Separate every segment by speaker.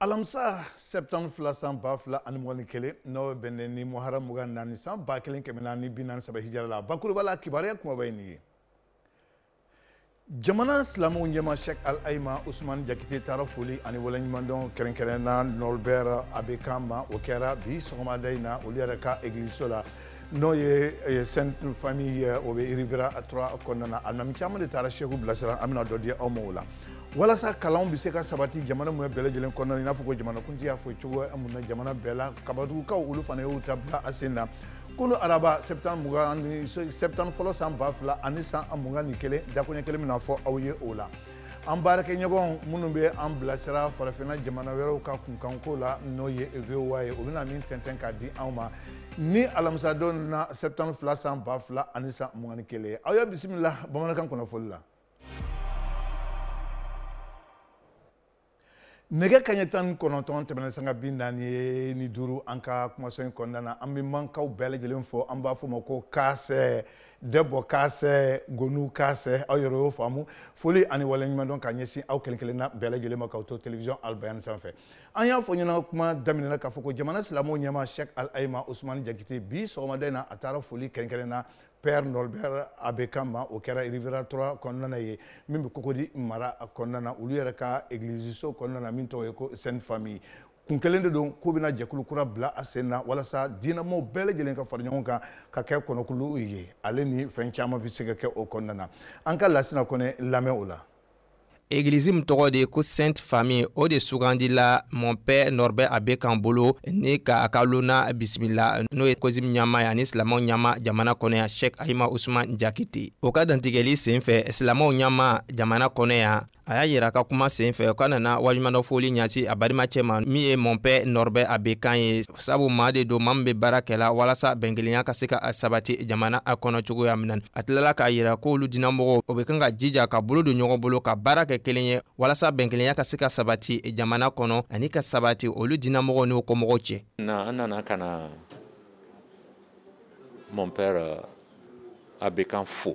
Speaker 1: alamisa sɛptanburu fila san ba fila ani mɔgɔ ni kelen n'o bɛ bɛnnen ni muhara mugan naani san ba kelen kɛmɛ naani bi naani saba hijira la bakuruba la kibaruya kumaba ye nin ye jamana silamɛw ɲɛma shɛk al aima usman jakite taara foli ani waleɲumandɔn kɛrɛnkɛrɛnna norbert a bɛ kan ma o kɛra bi sɔgɔmada in na olu yɛrɛ ka egiliso la n'o ye e, sainte famille o bɛ irivira 3 kɔnɔna na alimami caman de taara shɛku bilasira an bɛna dɔ di aw ma la walasa kalanw be se ka sabati jamana mu bɛɛ lajɛlen kɔnɔna na i n'a fɔ ko jamanakuntigi y'a fɔ cogo mun na jamana bɛɛ la kabadugukaw olu fana y'u ta bila a sen na kunu araba septan mugan ni septan fɔlɔ san ba fila ani san mugan ni kelen dakoɲɛ kelen bena fɔ aw ye o la an baarakɛɲɔgɔnw minnu bɛ an bilasira farafinna jamana wɛrɛw ka kunkanko la n'o ye voa ye o bɛna min tɛntɛn k'a di anw ma ni alamisadon na sɛptɛmbre fila san ba fila ani san mugani kelen aw y'a bisimila bamanankan kunnafoli la nɛgɛ ka ɲɛ tan ni kɔnɔntɔn tɛmɛna sanga bi naani ye ni duuru an ka kumaso in kɔnɔna na an bɛ mankaw bɛɛ lajɛlen fɔ an b'a fɔ o ma ko kaasɛ dɛbɔ kaasɛ gonu kaasɛ aw yɛrɛ y'o faamu foli ani waleɲumandɔn ka ɲɛsin aw kelen kelenna bɛɛ lajɛlen ma k'aw to television albayani sanfɛ an y'a fɔ ɲɛna kuma daminɛna k'a fɔ ko jamana silamɛw ɲɛma shɛk al ayima usumani jakite bi sɔgɔmada in na a taara foli kɛrɛnkɛrɛn na père nolbert abekama o kɛra rivera 3 kɔnɔna na ye min be kokodi mara kɔnɔna na olu yɛrɛ ka egliziso kɔnɔna min tɔgɔ ko sainte famille kun kelen don ko bena jɛkulu kura bila a sen na walasa dinamaw bɛɛ lajɛlen ka fara ɲɔgɔn kan ka kɛ kɔnɔkulu ye ale ni fɛn caaman be se o kɔnɔna na an ka lasina kɔnɛ lamɛn o la
Speaker 2: egilizi min tɔgɔ de ko sainte famille o de sugandila mɔnpɛ nɔrbɛ a be kan bolo ni ka a ka loona bisimila n'o ye kozimi ɲama ye ani silamaw ɲama jamana kɔnɔ ya shɛk ayima usman jakite o ka dantigɛli sen fɛ silamaw ɲama jamana kɔnɔ ya a y'a yira ka kuma sen fɛ ka nana wajuman dɔ foli ɲasi a balimacɛ ma min ye mɔnpɛ nɔrɔbɛ a be kan ye sabu ma de don ma min be baara kɛla walasa bɛnkelenya ka se ka sabati jamana a kɔnɔ cogoya min na a tilala k'a yira k'olu dinamɔgɔw o be kan ka jija ka bolo don ɲɔgɔn bolo ka baara kɛ kelen ye walasa bɛnkelenya ka se ka sabati jamana kɔnɔ ani ka sabati olu dinamɔgɔw n'u kɔmɔgɔw cɛ na an nana ka
Speaker 3: na mɔnpɛr a be kan fo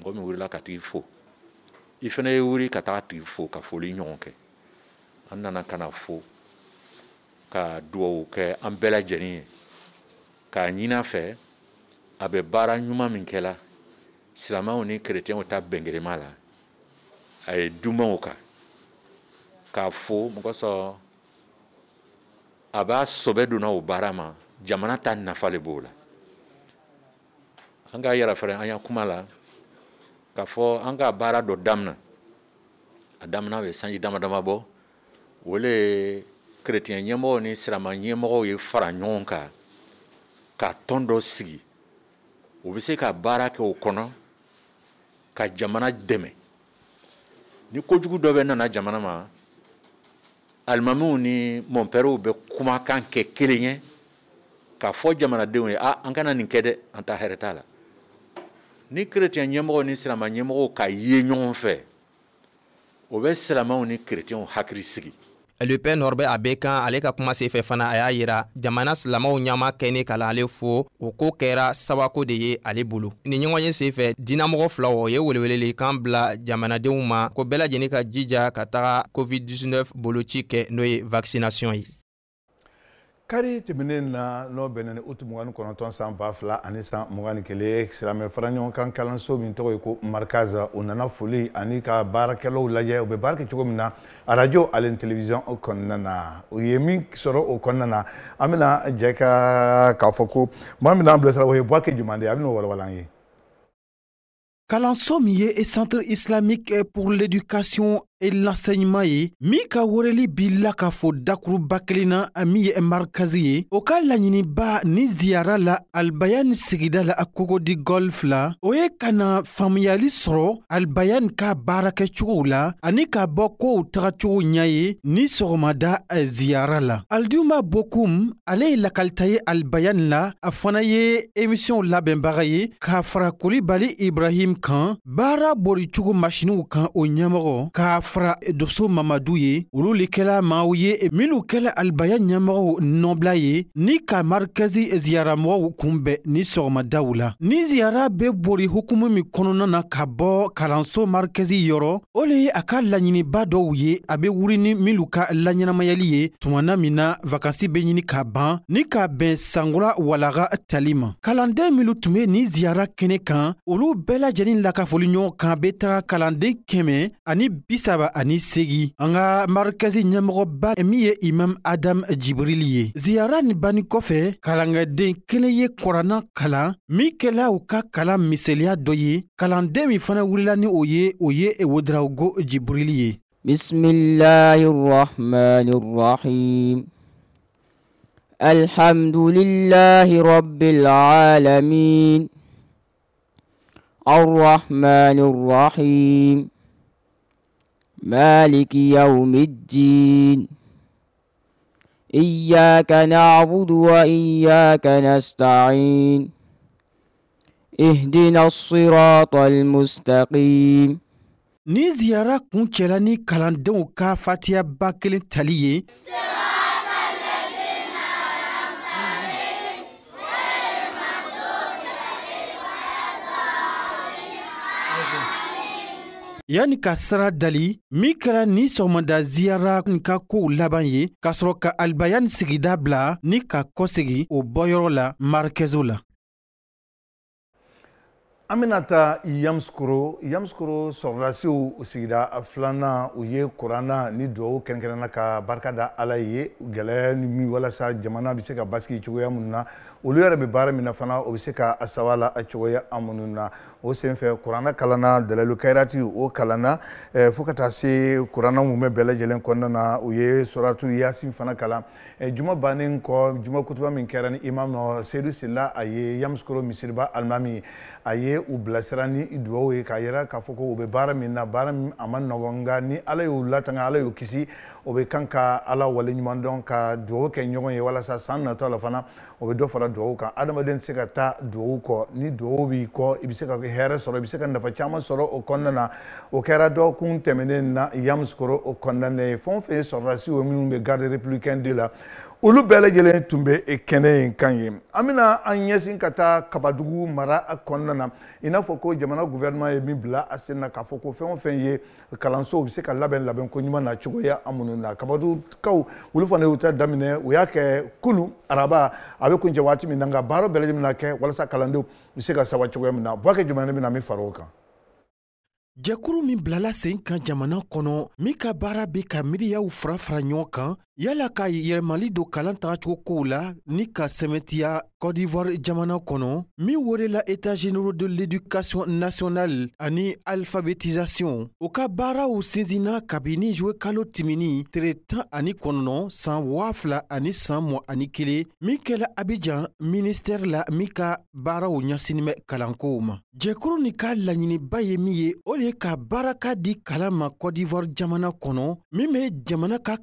Speaker 3: mɔgɔ min wulila ka fo i fana ye wuli ka taa tigi fo ka foli ɲɔgɔn kɛ an nana kana fo ka dugawu kɛ an bɛɛ ye k'a ɲin'a fɛ a bɛ baara ɲuman min kɛla silamaw ni kerecɛnw ta bɛngerema la a ye dumanw ka k'a fo mɔgɔ a b'a sɔbɛ donna o baara ma jamana ta nafa le b'o la an ka yɛrɛ fɛrɛ an kuma la k'a fɔ an ka baara dɔ damina a damina bɛ sanji dama dama bɔ o le ye kerecɛn ɲɛmɔgɔw ni sirama ɲɛmɔgɔw ye fara ɲɔgɔn kan ka tɔn dɔ sigi o bɛ se ka baara kɛ o kɔnɔ ka jamana dɛmɛ ni kojugu dɔ bɛ nana jamana ma alimamiw ni mɔnpɛriw bɛ kumakan kɛ kelen ye k'a fɔ jamanadenw ye a ah, an kana nin kɛ dɛ an ta hɛrɛ t'a la ni kerecɛn ɲɛmɔgɔw ni silama ɲɛmɔgɔw ka ye ɲɔgɔn fɛ o bɛ
Speaker 2: silamaw ni kerecɛnw hakiri sigi lupe nɔrɔbɛ a bɛ kan ale ka kuma senfɛ fana a y'a yira jamana silamaw ɲama kɛni ka la ale fo o koo kɛra sabako de ye ale bolo ni ɲɔgɔn ye fɛ dinamɔgɔ filaw o ye weleweleli kan bila jamanadenw ma ko bɛɛ lajɛnin ka jija ka taga covid-19 boloci kɛ n'o ye vakisinasiyɔn ye kari
Speaker 1: tɛmɛnen n'o bɛnna ni utu mugani kɔnɔntɔn anisa ba fila ani san mugani kelen silamɛ fara kan kalanso min tɔgɔ ye markaza u nana anika barakelo ka baarakɛlaw lajɛ u bɛ baara kɛ cogo min na arajo ale okonana amina jeka na u ye min centre islamique pour l'éducation e
Speaker 4: ye min ka weleli b'i la k'a fɔ dakuruba kelen na a min ye markazi ye o ka laɲiniba ni ziyara la alibaya ni sigida la a kogodi golf la o ye ka na faamuyali sɔrɔ alibaya ni ka baarakɛcogow la ani ka bɔ koow tagacogo ɲa ye ni sɔgɔmada ziyara la alijuma bokum ale ye lakalita ye alibayan la a fana ye emisiyɔnw labɛnbaga ye k'a fara kolibali ibrahim kan baara boricogo masiniw kan o ɲɛmɔgɔ k'a fara doso mamadu ye olu le kɛla maaw ye minw kɛla alibaya ɲɛmɔgɔw nɔbila ye ni ka marikɛzi ziyaramɔgɔw kunbɛn ni sɔgɔmadaw la ni ziyara be bori hukumu min kɔnɔna na ka bɔ kalanso marikɛzi yɔrɔ o le ye a ka laɲiniba dɔw ye a be wuri ni minw ka laɲɛnamayali ye tumana min na vakansi be ɲini ka ban ni ka bɛn sankura walaga tali ma kalanden minw tun be nin ziyara kɛnɛ kan olu bɛɛ lajɛnin lakafoli ɲɔgɔn kan be taga kalanden kɛmɛ ani bisa saba ani segi an ka markazi ɲɛmɔgɔba min ye imam adam jibril ye ziyara ni banni kɔfɛ kalangaden kelen ye kɔranna kalan min kɛla u ka kalan misaliya dɔ ye kalanden min fana wulila ni o ye o ye wodarawgo jibril ye
Speaker 2: bismillahi rahmani rahim الحمد لله رب العالمين الرحمن الرحيم مالك يوم الدين إياك نعبد وإياك نستعين اهدنا الصراط المستقيم ni ziyara kun cɛla ni
Speaker 4: kalandenw ka fatiya ba kelen tali ye yani ka sira dali min kɛra ni sɔgɔmada ziyara nin ka koow laban ye k'a sɔrɔ ka alibayan sigida bila ni ka kɔsegi o bɔyɔrɔ la marikɛzow la
Speaker 1: an bena ta yamskoro yamskoro sɔrɔlasiw sigida filana u ye kuranna ni duwawu kɛrɛnkɛrɛnna ka barika da ala ye gwɛlɛya ni min walasa jamana be se ka basigi cogoya minnu na olu yɛrɛ bɛ baara min na fana o bɛ se ka a saba la a cogoya an minnu na o senfɛ kuranna kalanna dalalu kairati o kalanna fo ka taa se kuranna mun bɛ bɛɛ lajɛlen kɔnɔna na u ye suratu yasin fana kalan juma bannen kɔ juma kutuba min kɛra ni imam nɔ seyidu sila a ye yamusukoro misiriba alimami a ye u bilasira ni duwawu ye k'a yira k'a fɔ ko u bɛ baara min na baara min a ma nɔgɔn nka ni ala y'u latanga ala y'u kisi o bɛ kan ka ala waleɲuman dɔn ka duwawu kɛ ɲɔgɔn ye walasa san nataw la fana o bɛ dɔ fara fara duwawu kan adamaden se ka taa duwawu kɔ ni duwawu b'i kɔ i bɛ se ka hɛrɛ sɔrɔ i bɛ se ka nafa caman sɔrɔ o kɔnɔna na o kɛra dɔgɔkun tɛmɛnen na yamusokoro o kɔnɔna ye fɛn o fɛn ye sɔrɔdasi ye minnu bɛ garde républicaine de la olu bɛɛ lajɛlen tun bɛ e kɛnɛ in kan ye an bɛna an ɲɛsin ka taa kabadugu mara kɔnɔna na i n'a fɔ ko jamana gouvernement ye min bila a sen k'a fɔ ko fɛn o fɛn ye kalansow bɛ se ka labɛn labɛn ko ɲuman na cogoya an minnu na kabadugukaw olu fana y'u ta daminɛ u y'a kɛ kunu araba a bɛ kuncɛ waati waati min na nka baara bɛɛ lajɛlen bɛna kɛ walasa kalandenw bɛ se ka saba cogoya min na bɔkɛ jamana bɛna min far'o kan jɛkulu min bilala sen kan
Speaker 4: jamana kɔnɔ min ka baara be ka miiriyaw fara fara ɲɔgɔn kan yala ka yɛlɛmali do kalan tagacogo kow la ni ka sɛmɛtiya d'ivoire jamana kɔnɔ min werela etat généraux de l'éducation nationale ani alphabétisation Oka ka baaraw sinzinna kabini juwe kalo timini tere tan ani wafla sans wafla ani saan mɔ ani kelen min kɛla la min ka baaraw ɲasinimɛ kalankow ma jɛkuru nika ka laɲiniba ye min ye o le ka di kalama ma d'ivoire jamana Kono min be jamana ka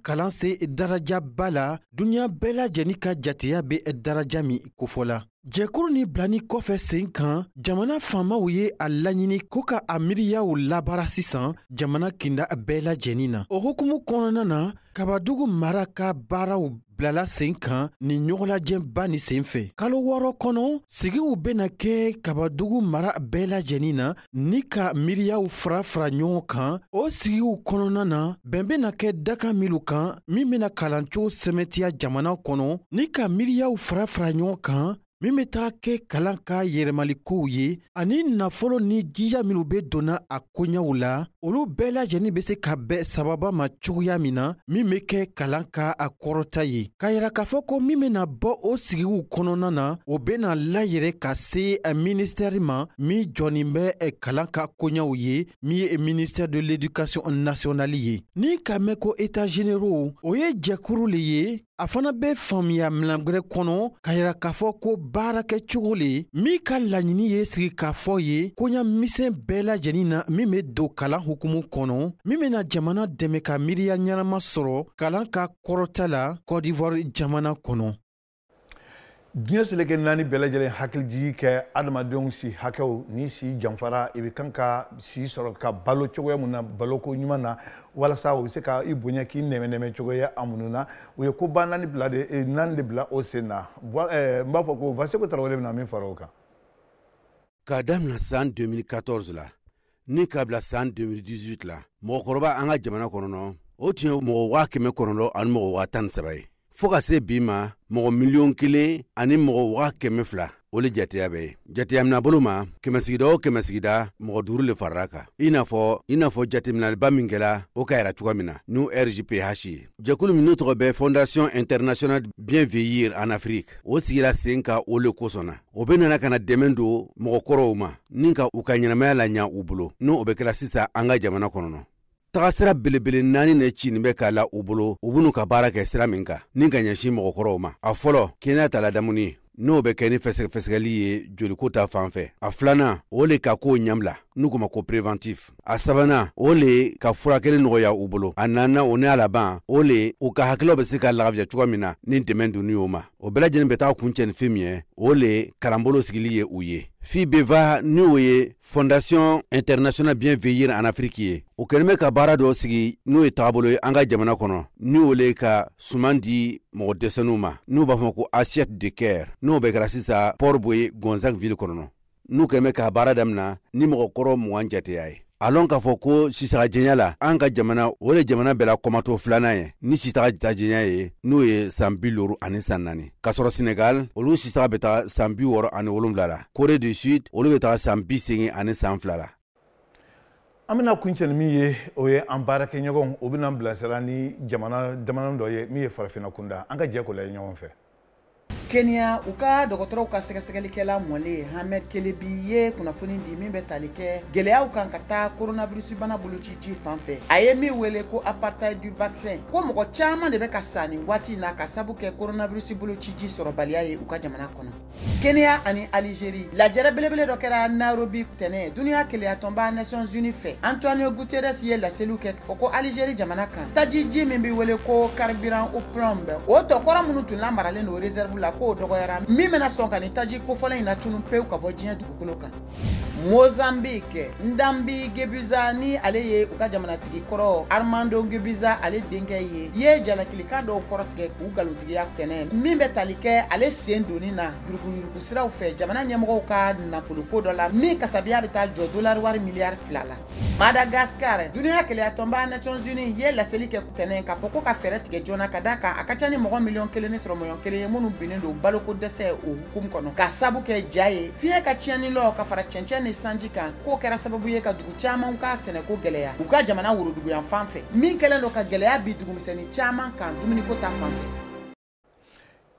Speaker 4: darajaba la duniɲa bɛɛ lajɛnin ka jateya be daraja min kofɔla jɛkuru ni bilani kɔfɛ sen kan jamana faamaw ye a laɲini ko ka a miiriyaw labara sisan jamana kinda bɛɛ lajɛnin na o hukumu kɔnɔna na kabadugu mara ka baaraw bilala sen kan nin ɲɔgɔnlajɛba nin sen fɛ kalo wɔɔrɔ kɔnɔ sigiw bena kɛ kabadugu mara bɛɛ lajɛnin na ni ka miiriyaw fara fara ɲɔgɔn kan o sigiw kɔnɔna na bɛn bena kɛ dakan minw kan min bena kalancogo sɛmɛtiya jamana kɔnɔ ni ka miiriyaw fara fara ɲɔgɔn kan min be taga kɛ kalan ka yɛlɛmalikow ye ani nafolo ni jija minw be donna a koɲɛw la olu bɛɛ lajɛnin be se ka bɛn sababa ma cogoya min na min be kɛ e kalan ka a kɔrɔta ye k'a yira k'a fɔ ko min bena bɔ o sigiw kɔnɔna na o bena layɛrɛ ka se a ministɛri ma min jɔnnin bɛ kalan ka koɲɛw ye min ye ministɛrɛ de l'edukasiɔn nasiyɔnali ye ni k'a mɛn ko eta generow o ye jɛkuru le ye a fana be faamuya minangwɛrɛ kɔnɔ k'a yira k'a fɔ ko baarakɛcogo le min ka laɲini ye sigi k'a fɔ ye koɲa misɛn bɛɛ lajɛnin na min be don kalan hukumu kɔnɔ min bena jamana dɛmɛ ka miiriya ɲɛnama sɔrɔ kalan ka kɔrɔta la kɔdivuwari jamana kɔnɔ
Speaker 1: diɲɛ seleke naani bɛɛ lajɛlen hakilijigi kɛ adamadenw si hakɛw ni si janfara i bɛ kan ka si sɔrɔ ka balo cogoya mun na baloko ɲuman na walasa o bɛ se ka i bonya k'i nɛmɛnɛmɛ cogoya a minnu na o ye koba naani bila de eh, naani de bila o sen na eh, n b'a fɔ ko vaseko tarawele bɛna min fara o kan. k'a daminɛ san
Speaker 5: 2014 la ni k'a bila san 2018 la mɔgɔkɔrɔba an ka jamana kɔnɔ o tun ye mɔgɔ waa kɛmɛ kɔnɔntɔn ani mɔgɔ waa tan ni saba ye. fɔɔ ka se bi ma mɔgɔ miliyɔn kelen ani mɔgɔ waga kɛmɛ fila o le jateya bɛ ye jateyaminɛ bolo ma kɛmɛsigida o kɛmɛsigida mɔgɔ duru le farala kan i n'a fɔ i n'a fɔ jateminɛliba min kɛla o ka yira cogoya min na n'u rgph ye jɛkulu min n'u tɔgɔ bɛ fondation internationale bien vieillir en afrique o sigira sen ka o le kosɔnna o be nana ka na dɛmɛ don mɔgɔkɔrɔw ma ni ka u ka ɲɛnamaya la ɲa u bolo ni o be kɛla sisan an ka jamana kɔnɔnɔ taga sira belebele naani ne cinin be k'a la u bolo u ben'u ka baara kɛ sira min kan ni ka ɲɛsin mɔgɔkɔrɔw ma a fɔlɔ kɛnɛya ta ladamuni n'o bɛ kɛ ni fɛsɛgɛfɛsɛgɛli ye joliko ta fan fɛ a filanan o le ka koo ɲabila n'u k'o ma ko preventif a sabanan o le ka furakɛli nɔgɔya u bolo a nana o ni a laban o le u ka hakililaw bɛ se ka lagabiya cogoya min na ni dɛmɛ dunni y'o ma o bɛɛ lajɛlen bɛ taa kuncɛ ni fɛn min ye o le kalanbolo sigili ye u ye fibeva ni o ye fondation international bien veillir en afrique ye o kɛnin bɛ ka baara dɔ sigi n'o ye tagabolo ye an ka jamana kɔnɔ ni o le ka suman di mɔgɔ dɛsɛnuw ma n'u b'a fɔ ko assiette de cœur n'o bɛ kɛra sisan port boye gonzague ville kɔnɔnɔ n'u kɛmɛ k'a baara damina ni mɔgɔ kɔrɔ mugan jateya ye a lɔn k'a fɔ ko sisagajɛnya la an ka jamana o le jamana bɛɛ kɔmato filanan ye ni sisaga tajɛnya ye n'o ye saan bi loru ani saan naani k'a sɔrɔ senegal olu sisaga be taga saan bi wɔrɔ ani wolonfila la kore du sud olu be taga saan bi segin ani saan fila la
Speaker 1: an bena kuncɛni min ye o ye an baarakɛɲɔgɔnw o bena bilasira ni jamana damanin dɔ ye min ye farafina kunda an ka jɛ ko laye ɲɔgɔn fɛ
Speaker 6: kenya u ka dɔgɔtɔrɔw ka sɛgɛsɛgɛlikɛla mɔle hamɛd kelebi ye kunnafoni di min bɛ tali kɛ gwɛlɛyaw kan ka taa koronavirusi bana boloci ji fan fɛ a ye min wele ko apartheid du vaccin ko mɔgɔ caaman de bɛ ka sa nin waati na ka sabu kɛ koronavirusi boloci ji sɔrɔbaliya ye u ka jamana kɔnɔ kenya ani alizeri lajɛrɛ belebele dɔ kɛra nairobi tɛnɛ duniɲa keleyatɔnba nations uni fɛ antonio guteres ye laseliw kɛ fɔ ko alizeri jamana kan taji ji min be wele ko carburant ou plombe o tɔkɔrɔ minw tun lamaralen do reserve la ko kow dɔgɔyara min bena sɔn ka taji kofɔlɔ na tunu pewu ka bɔ diɲɛ dugukolo kan mozambike ndambi gebuza ni ale ye u ka jamanatigi kɔrɔ armando gebuza ale denkɛ ye ye jalakilikan dɔw kɔrɔtigɛ k'u galontigiya tɛnɛ min bɛ tali kɛ ale seen donni na yuruguyurugu siraw fɛ jamana ɲɛmɔgɔw ka nafoloko dɔ la min kasabiya be taa jɔ dolari wari miliyari fila la madagaskar duniɲa kɛlɛyatɔnba nations uni ye laseli kɛ tɛnɛ k'a fɔ ko ka fɛɛrɛ tigɛ joona ka daa kan a ka ca ni mɔgɔ miliyɔn kelen ni tɔrɔmɔɲɔn kelen ye minnu binnen don baloko dɛsɛ o hukumu kɔnɔ ka sabu kɛ ja ye fiɲɛ ka tiɲɛni lɔ ka fara cɛncɛn ni sanji kan k'o kɛra sababu ye ka dugu caamanw k'a sɛnɛko gwɛlɛya u ka jamana woroduguyan fan fɛ min kɛlen dɔ ka gwɛlɛya bi dugumisɛni caaman kan dumuniko ta fan fɛ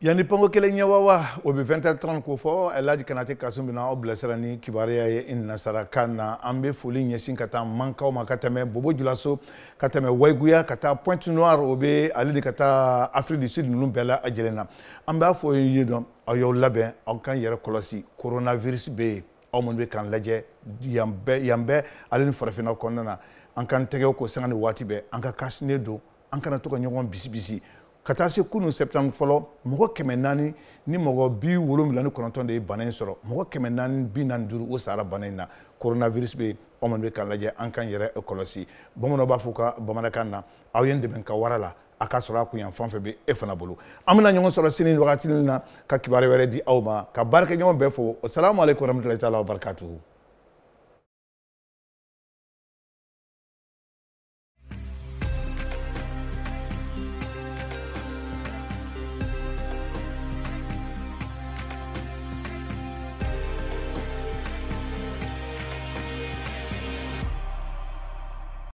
Speaker 1: yanni pɔnkɔ kelen ɲɛwawa o bɛ fɛn tɛ tɔn ko fɔ alhaji kanate kasum bɛna aw bilasira ni kibaruya ye nasara kan na an bɛ foli ɲɛsin ka taa mankaw ma ka tɛmɛ bobo julaso ka tɛmɛ waiguya ka taa pointe noire o bɛ ale de ka taa afrique du sud ninnu bɛɛ la a lajɛlen na an b'a fɔ aw kan yɛrɛ kɔlɔsi coronavirus bɛ au aw minnu bɛ k'an lajɛ yan bɛɛ yan bɛɛ ale ni farafinna na an k'an tɛgɛw ko sanga ni waati bɛɛ an ka kasinen don an ka taa se kunun sɛpitami fɔlɔ mɔgɔ kɛmɛ naani ni mɔgɔ bi wolonwula ni kɔnɔntɔn de ye bana in sɔrɔ mɔgɔ kɛmɛ naani bi naani duuru o sara bana in na coronavirus bɛ aw minnu bɛ k'a lajɛ an kan yɛrɛ kɔlɔsi bamananw b'a fɔ ka bamanankan na aw ye n dɛmɛ ka wara la a ka sɔrɔ a kun yan fan fɛn bɛ e fana bolo an bɛna ɲɔgɔn sɔrɔ sini wagati na ka kibaruya wɛrɛ di aw ma ka baarakɛ ɲɔgɔn bɛɛ fo salamu aleykum warahmatulahi taala wabarakatuhu